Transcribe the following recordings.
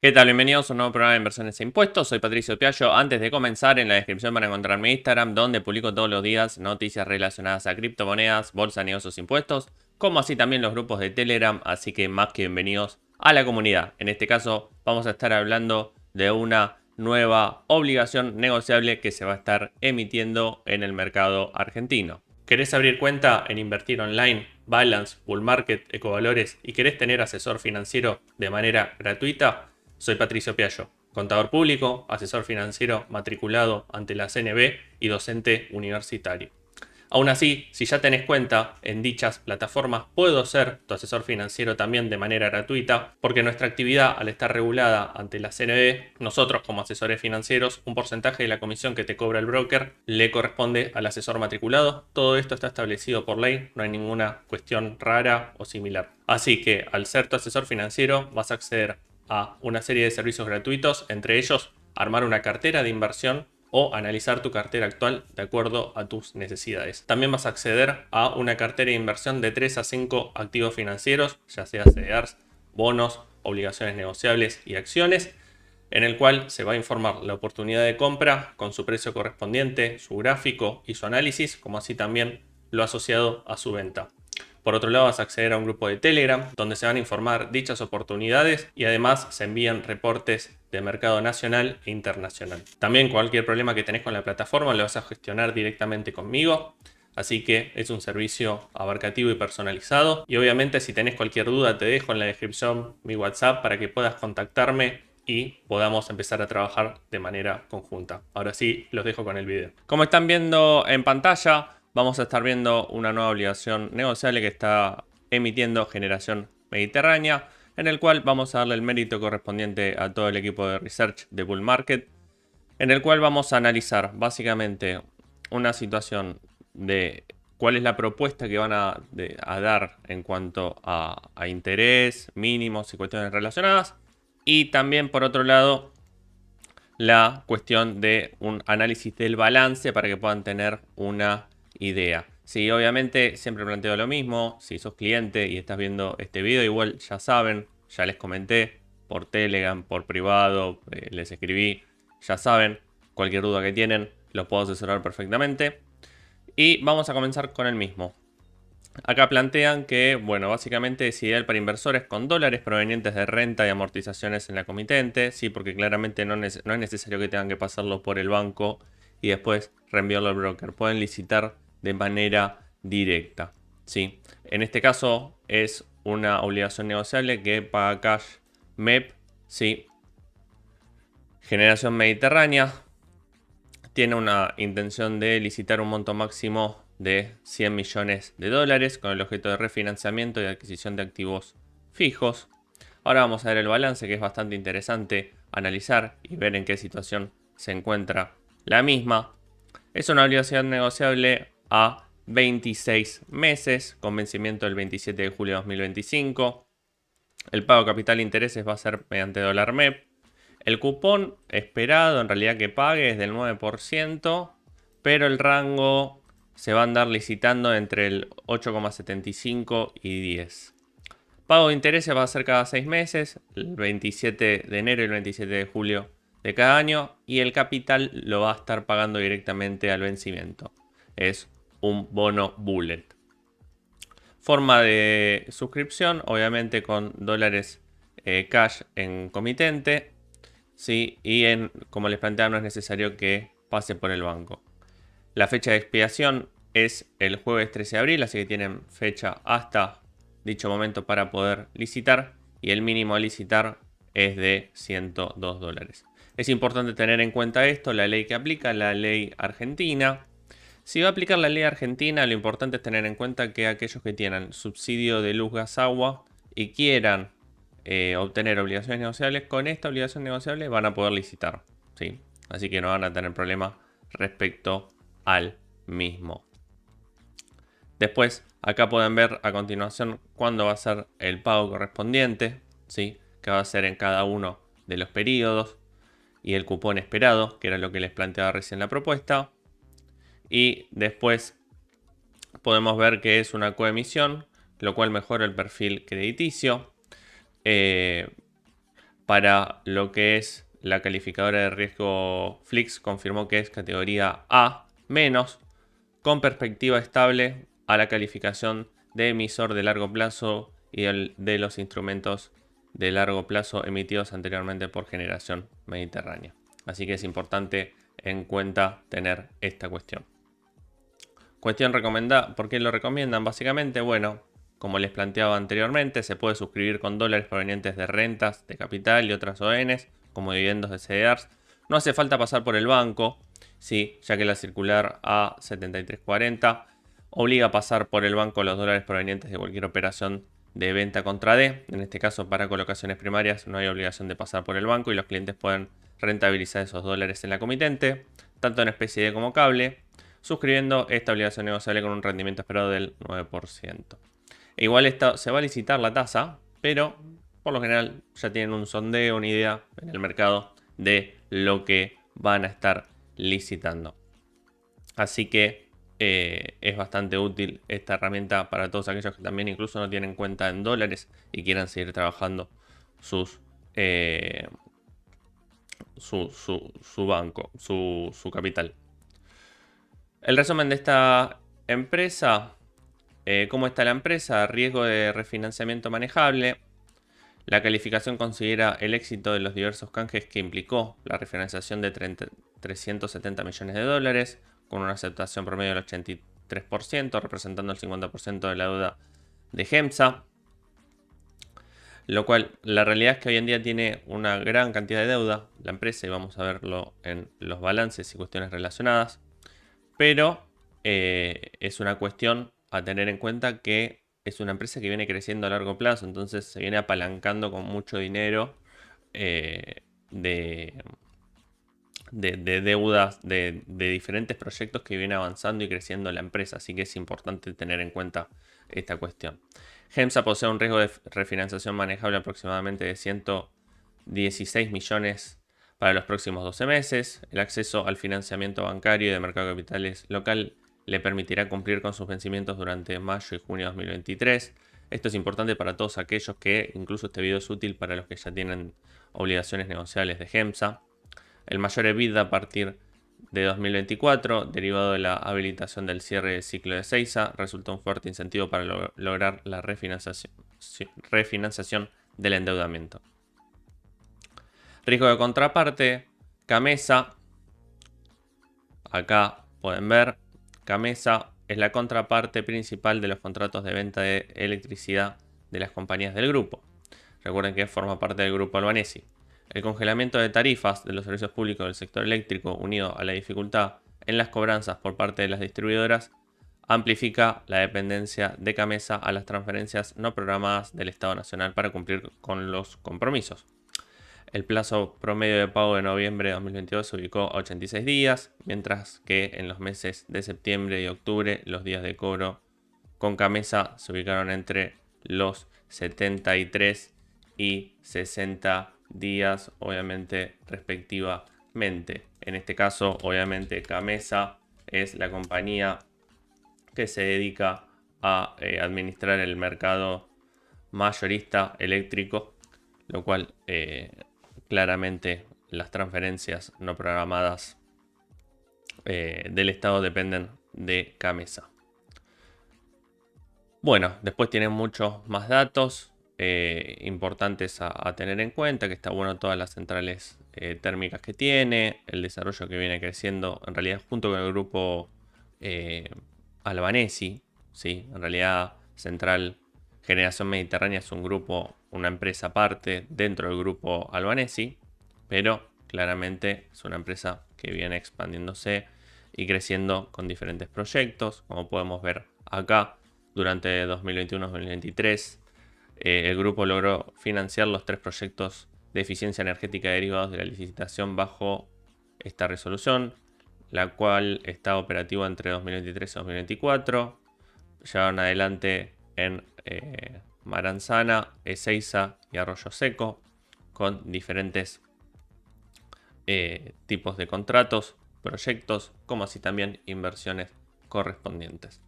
¿Qué tal? Bienvenidos a un nuevo programa de inversiones e impuestos. Soy Patricio Piallo. Antes de comenzar, en la descripción van a encontrar mi Instagram, donde publico todos los días noticias relacionadas a criptomonedas, bolsa, negocios, e impuestos, como así también los grupos de Telegram. Así que más que bienvenidos a la comunidad. En este caso, vamos a estar hablando de una nueva obligación negociable que se va a estar emitiendo en el mercado argentino. ¿Querés abrir cuenta en Invertir Online, Balance, Bull Market, Ecovalores y querés tener asesor financiero de manera gratuita? Soy Patricio Piallo, contador público, asesor financiero matriculado ante la CNB y docente universitario. Aún así, si ya tenés cuenta en dichas plataformas, puedo ser tu asesor financiero también de manera gratuita, porque nuestra actividad, al estar regulada ante la CNB, nosotros como asesores financieros, un porcentaje de la comisión que te cobra el broker le corresponde al asesor matriculado. Todo esto está establecido por ley, no hay ninguna cuestión rara o similar. Así que al ser tu asesor financiero vas a acceder a una serie de servicios gratuitos, entre ellos armar una cartera de inversión o analizar tu cartera actual de acuerdo a tus necesidades. También vas a acceder a una cartera de inversión de 3 a 5 activos financieros, ya sea CDRs, bonos, obligaciones negociables y acciones, en el cual se va a informar la oportunidad de compra con su precio correspondiente, su gráfico y su análisis, como así también lo asociado a su venta. Por otro lado, vas a acceder a un grupo de Telegram donde se van a informar dichas oportunidades y además se envían reportes de mercado nacional e internacional. También cualquier problema que tenés con la plataforma lo vas a gestionar directamente conmigo. Así que es un servicio abarcativo y personalizado. Y obviamente si tenés cualquier duda te dejo en la descripción mi WhatsApp para que puedas contactarme y podamos empezar a trabajar de manera conjunta. Ahora sí, los dejo con el video. Como están viendo en pantalla, vamos a estar viendo una nueva obligación negociable que está emitiendo Generación Mediterránea, en el cual vamos a darle el mérito correspondiente a todo el equipo de research de Bull Market, en el cual vamos a analizar básicamente una situación de cuál es la propuesta que van a, dar en cuanto a interés, mínimos y cuestiones relacionadas. Y también, por otro lado, la cuestión de un análisis del balance para que puedan tener una idea. Sí, obviamente siempre planteo lo mismo. Si sos cliente y estás viendo este video, igual ya saben, ya les comenté por Telegram, por privado, eh, les escribí, ya saben, cualquier duda que tienen, los puedo asesorar perfectamente. Y vamos a comenzar con el mismo. Acá plantean que, bueno, básicamente es ideal para inversores con dólares provenientes de renta y amortizaciones en la comitente, sí, porque claramente no, no es necesario que tengan que pasarlo por el banco y después reenviarlo al broker. Pueden licitar de manera directa. ¿sí? En este caso es una obligación negociable que paga cash MEP. ¿sí? Generación Mediterránea tiene una intención de licitar un monto máximo de 100 millones de dólares con el objeto de refinanciamiento y adquisición de activos fijos. Ahora vamos a ver el balance que es bastante interesante analizar y ver en qué situación se encuentra la misma. Es una obligación negociable a 26 meses, con vencimiento el 27 de julio de 2025. El pago capital e intereses va a ser mediante dólar MEP. El cupón esperado en realidad que pague es del 9%, pero el rango se va a andar licitando entre el 8,75 y 10. Pago de intereses va a ser cada 6 meses, el 27 de enero y el 27 de julio de cada año, y el capital lo va a estar pagando directamente al vencimiento. Es un bono bullet. Forma de suscripción, obviamente con dólares eh, cash en comitente. ¿sí? Y en, como les planteaba, no es necesario que pase por el banco. La fecha de expiación es el jueves 13 de abril, así que tienen fecha hasta dicho momento para poder licitar. Y el mínimo a licitar es de 102 dólares. Es importante tener en cuenta esto, la ley que aplica, la ley argentina, si va a aplicar la ley argentina, lo importante es tener en cuenta que aquellos que tienen subsidio de luz, gas, agua y quieran eh, obtener obligaciones negociables, con esta obligación negociable van a poder licitar. ¿sí? Así que no van a tener problemas respecto al mismo. Después, acá pueden ver a continuación cuándo va a ser el pago correspondiente, ¿sí? que va a ser en cada uno de los periodos y el cupón esperado, que era lo que les planteaba recién la propuesta y después podemos ver que es una coemisión, lo cual mejora el perfil crediticio. Eh, para lo que es la calificadora de riesgo Flix confirmó que es categoría A menos con perspectiva estable a la calificación de emisor de largo plazo y de los instrumentos de largo plazo emitidos anteriormente por Generación Mediterránea. Así que es importante en cuenta tener esta cuestión. Cuestión recomendada, ¿por qué lo recomiendan? Básicamente, bueno, como les planteaba anteriormente, se puede suscribir con dólares provenientes de rentas de capital y otras ONs, como dividendos de CDRs. E no hace falta pasar por el banco, sí, ya que la circular A7340 obliga a pasar por el banco los dólares provenientes de cualquier operación de venta contra D. En este caso, para colocaciones primarias no hay obligación de pasar por el banco y los clientes pueden rentabilizar esos dólares en la comitente, tanto en especie D como cable suscribiendo, esta obligación negociable con un rendimiento esperado del 9%. igual se va a licitar la tasa, pero por lo general ya tienen un sondeo, una idea en el mercado de lo que van a estar licitando. Así que eh, es bastante útil esta herramienta para todos aquellos que también incluso no tienen cuenta en dólares y quieran seguir trabajando eh, su, banco, su capital. El resumen de esta empresa, eh, cómo está la empresa, riesgo de refinanciamiento manejable, la calificación considera el éxito de los diversos canjes que implicó la refinanciación de 370 millones de dólares, con una aceptación promedio del 83%, representando el 50% de la deuda de GEMSA. Lo cual, la realidad es que hoy en día tiene una gran cantidad de deuda la empresa, y vamos a verlo en los balances y cuestiones relacionadas. Pero eh, es una cuestión a tener en cuenta que es una empresa que viene creciendo a largo plazo, entonces se viene apalancando con mucho dinero eh, de, deudas de, de, diferentes proyectos que viene avanzando y creciendo la empresa, así que es importante tener en cuenta esta cuestión. GEMSA posee un riesgo de refinanciación manejable aproximadamente de 116 millones para los próximos 12 meses. El acceso al financiamiento bancario y de mercado de capitales local le permitirá cumplir con sus vencimientos durante mayo y junio de 2023. Esto es importante para todos aquellos que, incluso este video es útil para los que ya tienen obligaciones negociables de GEMSA. El mayor EBITDA a partir de 2024, derivado de la habilitación del cierre del ciclo de Seiza, resulta un fuerte incentivo para lograr la refinanciación del endeudamiento. Riesgo de contraparte, Camesa. Acá pueden ver, Camesa es la contraparte principal de los contratos de venta de electricidad de las compañías del grupo. Recuerden que forma parte del grupo Albanesi. El congelamiento de tarifas de los servicios públicos del sector eléctrico unido a la dificultad en las cobranzas por parte de las distribuidoras amplifica la dependencia de Camesa a las transferencias no programadas del Estado Nacional para cumplir con los compromisos. El plazo promedio de pago de noviembre de 2022 se ubicó a 86 días, mientras que en los meses de septiembre y octubre los días de cobro con Camesa se ubicaron entre los 73 y 60 días, obviamente respectivamente. En este caso, obviamente, Camesa es la compañía que se dedica a eh, administrar el mercado mayorista eléctrico, lo cual eh, Claramente las transferencias no programadas eh, del Estado dependen de Camesa. Bueno, después tienen muchos más datos eh, importantes a, tener en cuenta, que está bueno todas las centrales eh, térmicas que tiene, el desarrollo que viene creciendo, en realidad junto con el grupo Albanesi, ¿sí? en realidad Central Generación Mediterránea es un grupo una empresa aparte dentro del grupo Albanesi, pero claramente es una empresa que viene expandiéndose y creciendo con diferentes proyectos, como podemos ver acá durante 2021-2023. Eh, el grupo logró financiar los tres proyectos de eficiencia energética derivados de la licitación bajo esta resolución, la cual está operativa entre 2023 y 2024. Llevaron adelante en eh, Maranzana, Ezeiza y Arroyo Seco, con diferentes eh, tipos de contratos, proyectos, como así también inversiones correspondientes.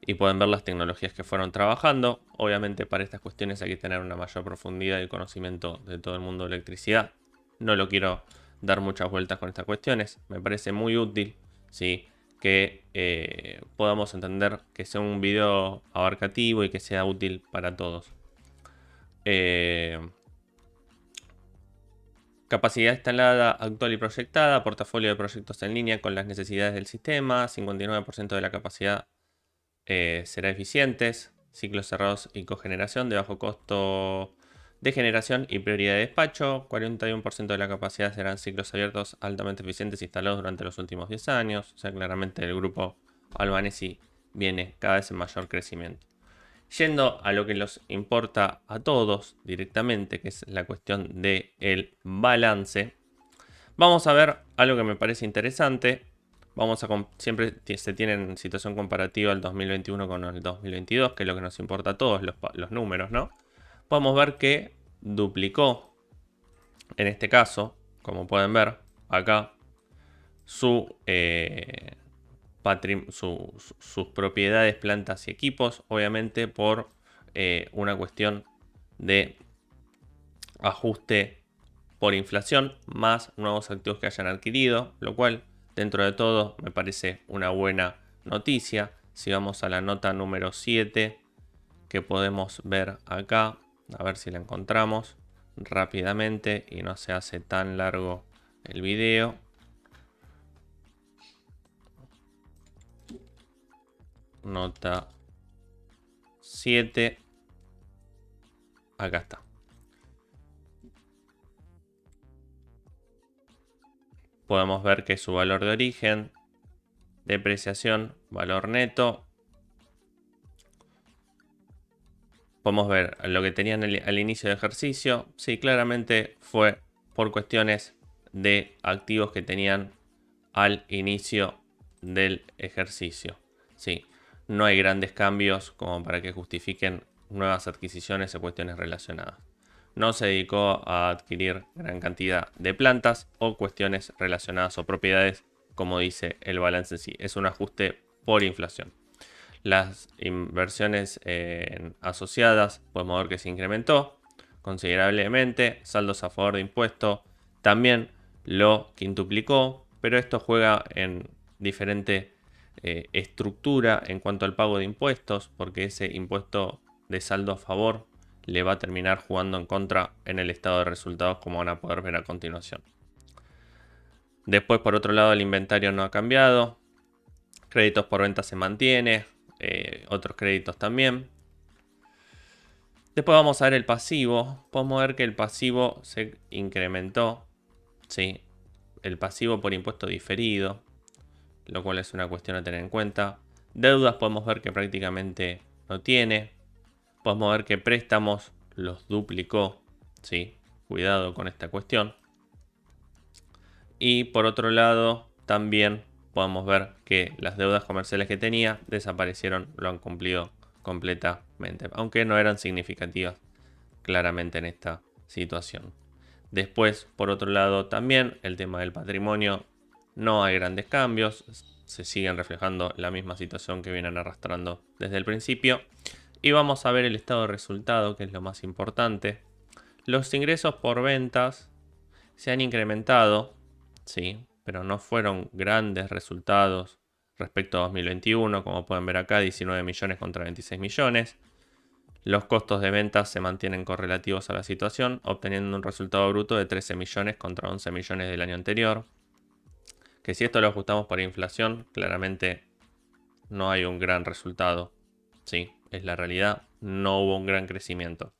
Y pueden ver las tecnologías que fueron trabajando. Obviamente para estas cuestiones hay que tener una mayor profundidad y conocimiento de todo el mundo de electricidad. No lo quiero dar muchas vueltas con estas cuestiones. Me parece muy útil. ¿sí? que eh, podamos entender que sea un video abarcativo y que sea útil para todos. Eh, capacidad instalada actual y proyectada, portafolio de proyectos en línea con las necesidades del sistema, 59% de la capacidad eh, será eficientes, ciclos cerrados y cogeneración de bajo costo de generación y prioridad de despacho. 41% de la capacidad serán ciclos abiertos altamente eficientes instalados durante los últimos 10 años. O sea, claramente el grupo Albanesi viene cada vez en mayor crecimiento. Yendo a lo que nos importa a todos directamente, que es la cuestión del balance, vamos a ver algo que me parece interesante. Vamos a siempre se tiene en situación comparativa el 2021 con el 2022, que es lo que nos importa a todos, los números, ¿no? podemos ver que duplicó, en este caso, como pueden ver acá, su, eh, sus propiedades, plantas y equipos, obviamente por eh, una cuestión de ajuste por inflación más nuevos activos que hayan adquirido, lo cual dentro de todo me parece una buena noticia. Si vamos a la nota número 7 que podemos ver acá, a ver si la encontramos rápidamente y no se hace tan largo el video. Nota 7. Acá está. Podemos ver que su valor de origen, depreciación, valor neto, Podemos ver lo que tenían al, inicio del ejercicio. Sí, claramente fue por cuestiones de activos que tenían al inicio del ejercicio. Sí, no hay grandes cambios como para que justifiquen nuevas adquisiciones o cuestiones relacionadas. No se dedicó a adquirir gran cantidad de plantas o cuestiones relacionadas o propiedades, como dice el balance en sí. Es un ajuste por inflación. Las inversiones eh, asociadas podemos pues, ver que se incrementó considerablemente. Saldos a favor de impuestos también lo quintuplicó, pero esto juega en diferente eh, estructura en cuanto al pago de impuestos, porque ese impuesto de saldo a favor le va a terminar jugando en contra en el estado de resultados como van a poder ver a continuación. Después por otro lado el inventario no ha cambiado, créditos por venta se mantiene, eh, otros créditos también. Después vamos a ver el pasivo. Podemos ver que el pasivo se incrementó. ¿sí? El pasivo por impuesto diferido. Lo cual es una cuestión a tener en cuenta. Deudas podemos ver que prácticamente no tiene. Podemos ver que préstamos los duplicó. ¿sí? Cuidado con esta cuestión. Y por otro lado, también podemos ver que las deudas comerciales que tenía desaparecieron, lo han cumplido completamente, aunque no eran significativas claramente en esta situación. Después, por otro lado, también el tema del patrimonio, no hay grandes cambios, se siguen reflejando la misma situación que vienen arrastrando desde el principio. Y vamos a ver el estado de resultado, que es lo más importante. Los ingresos por ventas se han incrementado, ¿sí? pero no fueron grandes resultados respecto a 2021, como pueden ver acá, 19 millones contra 26 millones. Los costos de ventas se mantienen correlativos a la situación, obteniendo un resultado bruto de 13 millones contra 11 millones del año anterior. Que si esto lo ajustamos por inflación, claramente no hay un gran resultado. Sí, es la realidad, no hubo un gran crecimiento.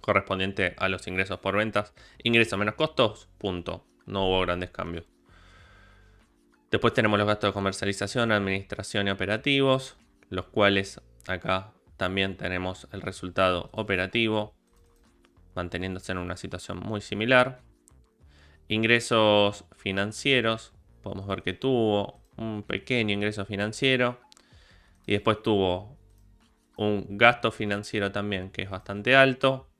Correspondiente a los ingresos por ventas, ingresos menos costos, punto. No hubo grandes cambios. Después tenemos los gastos de comercialización, administración y operativos, los cuales acá también tenemos el resultado operativo, manteniéndose en una situación muy similar. Ingresos financieros, podemos ver que tuvo un pequeño ingreso financiero y después tuvo un gasto financiero también que es bastante alto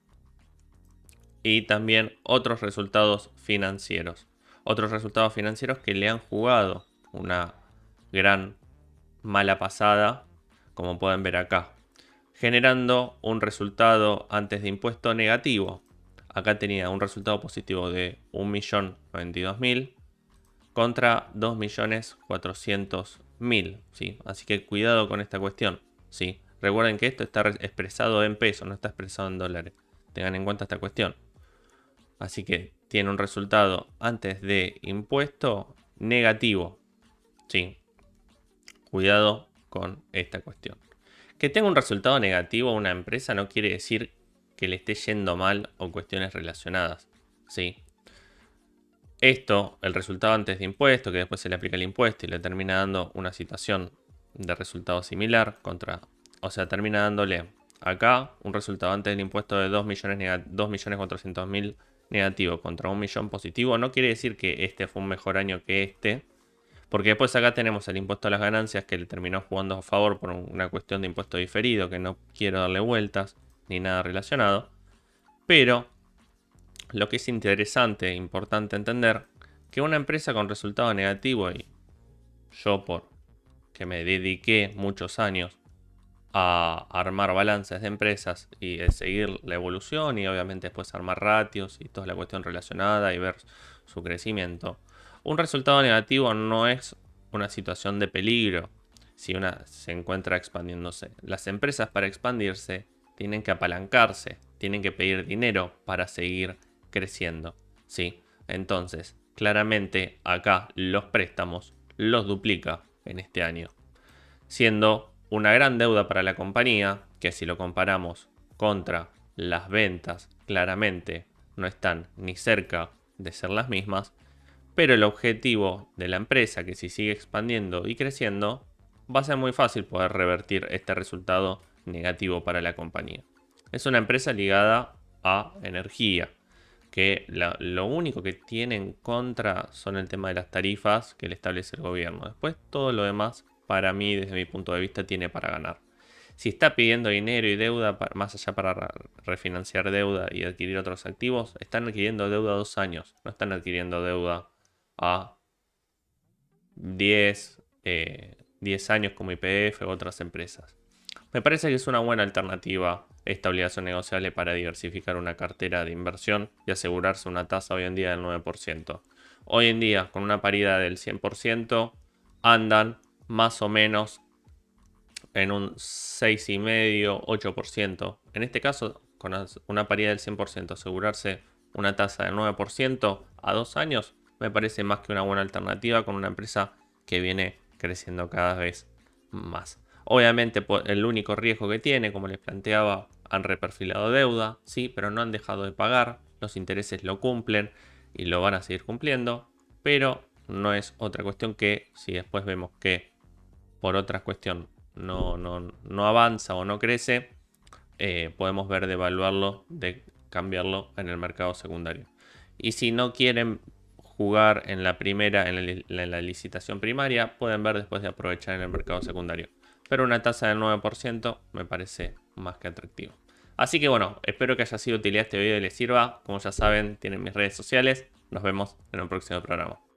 y también otros resultados financieros otros resultados financieros que le han jugado una gran mala pasada, como pueden ver acá, generando un resultado antes de impuesto negativo. Acá tenía un resultado positivo de 1.092.000 contra 2.400.000, ¿sí? Así que cuidado con esta cuestión, ¿sí? Recuerden que esto está expresado en pesos, no está expresado en dólares. Tengan en cuenta esta cuestión. Así que tiene un resultado antes de impuesto negativo. Sí, cuidado con esta cuestión. Que tenga un resultado negativo a una empresa no quiere decir que le esté yendo mal o cuestiones relacionadas. Sí. Esto, el resultado antes de impuesto, que después se le aplica el impuesto y le termina dando una situación de resultado similar contra, o sea, termina dándole acá un resultado antes del impuesto de 2.400.000 millones, negativo contra un millón positivo, no quiere decir que este fue un mejor año que este. Porque después acá tenemos el impuesto a las ganancias que le terminó jugando a favor por una cuestión de impuesto diferido, que no quiero darle vueltas ni nada relacionado. Pero lo que es interesante e importante entender, que una empresa con resultado negativo, y yo por que me dediqué muchos años a armar balances de empresas y seguir la evolución y obviamente después armar ratios y toda la cuestión relacionada y ver su crecimiento. Un resultado negativo no es una situación de peligro si una se encuentra expandiéndose. Las empresas para expandirse tienen que apalancarse, tienen que pedir dinero para seguir creciendo. ¿sí? Entonces, claramente acá los préstamos los duplica en este año, siendo una gran deuda para la compañía, que si lo comparamos contra las ventas, claramente no están ni cerca de ser las mismas, pero el objetivo de la empresa, que si sigue expandiendo y creciendo, va a ser muy fácil poder revertir este resultado negativo para la compañía. Es una empresa ligada a energía, que lo único que tiene en contra son el tema de las tarifas que le establece el gobierno. Después todo lo demás para mí, desde mi punto de vista, tiene para ganar. Si está pidiendo dinero y deuda, más allá para refinanciar deuda y adquirir otros activos, están adquiriendo deuda a dos años, no están adquiriendo deuda a 10, 10 eh, años como IPF u otras empresas. Me parece que es una buena alternativa esta obligación negociable para diversificar una cartera de inversión y asegurarse una tasa hoy en día del 9%. Hoy en día, con una paridad del 100%, andan más o menos en un 6,5, 8%. En este caso, con una paridad del 100%, asegurarse una tasa del 9% a dos años me parece más que una buena alternativa con una empresa que viene creciendo cada vez más. Obviamente el único riesgo que tiene, como les planteaba, han reperfilado deuda, sí, pero no han dejado de pagar, los intereses lo cumplen y lo van a seguir cumpliendo, pero no es otra cuestión que si después vemos que por otra cuestión no, no, avanza o no crece, eh, podemos ver de evaluarlo, de cambiarlo en el mercado secundario. Y si no quieren jugar en la primera, en la, licitación primaria, pueden ver después de aprovechar en el mercado secundario. Pero una tasa del 9% me parece más que atractivo. Así que bueno, espero que haya sido utilidad este video y les sirva. Como ya saben, tienen mis redes sociales. Nos vemos en un próximo programa.